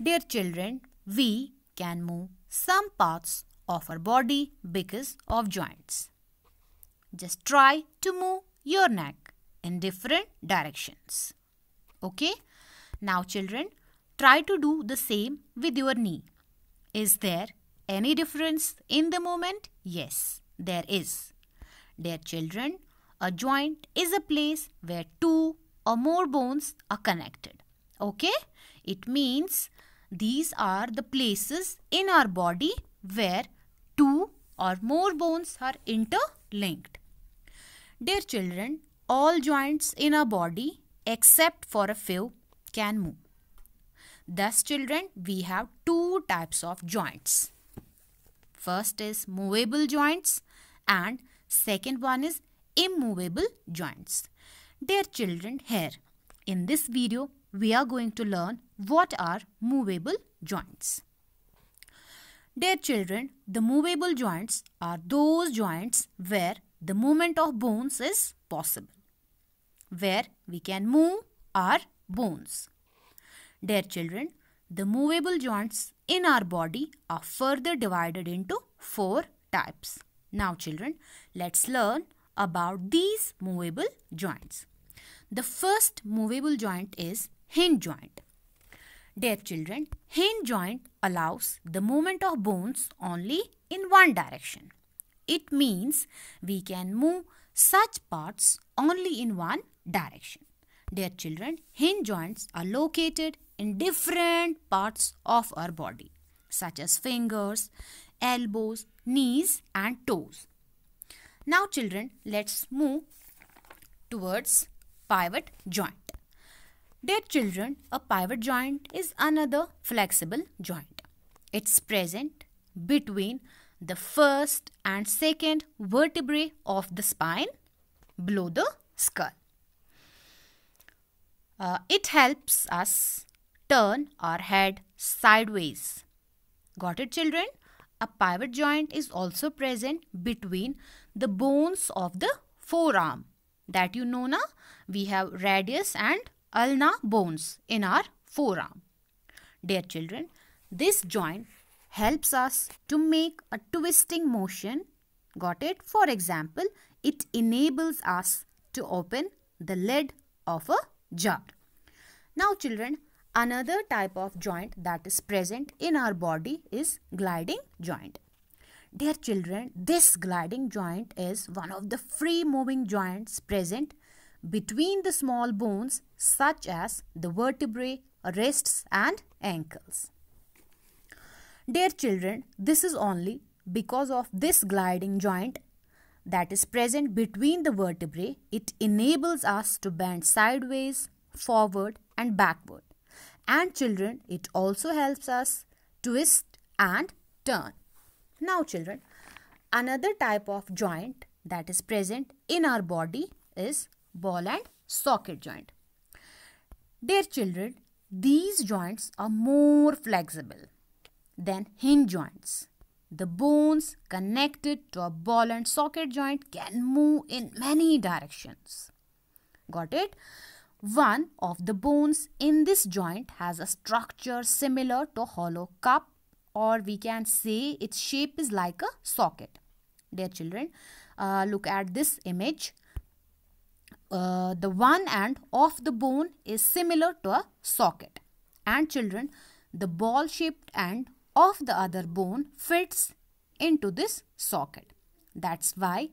Dear children, we can move some parts of our body because of joints. Just try to move your neck in different directions. Okay? Now children, try to do the same with your knee. Is there any difference in the movement? Yes, there is. Dear children, a joint is a place where two or more bones are connected. Okay? It means these are the places in our body where two or more bones are interlinked. Dear children, all joints in our body except for a few can move. Thus children, we have two types of joints. First is movable joints and second one is immovable joints. Dear children, here in this video we are going to learn what are movable joints? Dear children, the movable joints are those joints where the movement of bones is possible, where we can move our bones. Dear children, the movable joints in our body are further divided into four types. Now children, let's learn about these movable joints. The first movable joint is hinge joint. Dear children, hinge joint allows the movement of bones only in one direction. It means we can move such parts only in one direction. Dear children, hinge joints are located in different parts of our body such as fingers, elbows, knees and toes. Now children, let's move towards pivot joint. Dear children, a pivot joint is another flexible joint. It's present between the first and second vertebrae of the spine below the skull. Uh, it helps us turn our head sideways. Got it children? A pivot joint is also present between the bones of the forearm that you know na we have radius and ulna bones in our forearm. Dear children, this joint helps us to make a twisting motion. Got it? For example, it enables us to open the lid of a jar. Now children, another type of joint that is present in our body is gliding joint. Dear children, this gliding joint is one of the free moving joints present between the small bones such as the vertebrae, wrists and ankles. Dear children, this is only because of this gliding joint that is present between the vertebrae, it enables us to bend sideways, forward and backward. And children, it also helps us twist and turn. Now children, another type of joint that is present in our body is ball and socket joint. Dear children, these joints are more flexible than hinge joints. The bones connected to a ball and socket joint can move in many directions. Got it? One of the bones in this joint has a structure similar to a hollow cup or we can say its shape is like a socket. Dear children, uh, look at this image. Uh, the one end of the bone is similar to a socket. And children, the ball-shaped end of the other bone fits into this socket. That's why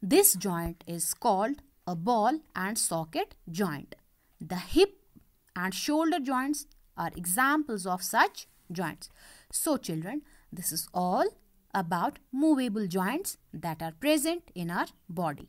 this joint is called a ball and socket joint. The hip and shoulder joints are examples of such joints. So children, this is all about movable joints that are present in our body.